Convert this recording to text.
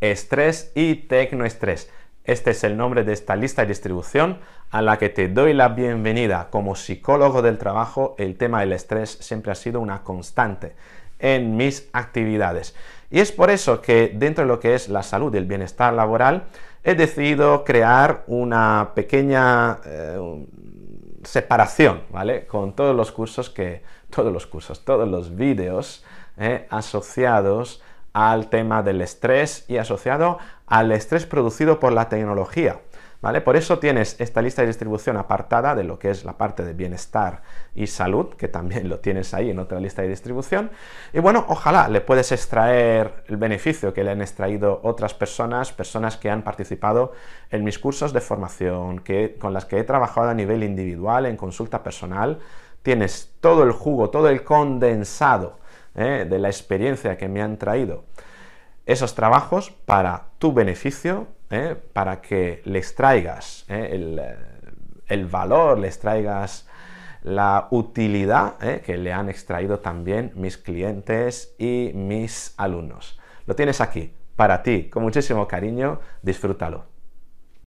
estrés y tecnoestrés. Este es el nombre de esta lista de distribución a la que te doy la bienvenida. Como psicólogo del trabajo, el tema del estrés siempre ha sido una constante en mis actividades. Y es por eso que dentro de lo que es la salud y el bienestar laboral, he decidido crear una pequeña eh, separación, ¿vale? Con todos los cursos que, todos los cursos, todos los vídeos eh, asociados al tema del estrés y asociado al estrés producido por la tecnología. ¿Vale? Por eso tienes esta lista de distribución apartada de lo que es la parte de bienestar y salud, que también lo tienes ahí en otra lista de distribución. Y bueno, ojalá le puedes extraer el beneficio que le han extraído otras personas, personas que han participado en mis cursos de formación, que, con las que he trabajado a nivel individual, en consulta personal. Tienes todo el jugo, todo el condensado ¿eh? de la experiencia que me han traído esos trabajos para tu beneficio, ¿eh? para que les traigas ¿eh? el, valor, les traigas la utilidad que le han extraído también mis clientes y mis alumnos. Lo tienes aquí, para ti, con muchísimo cariño, disfrútalo.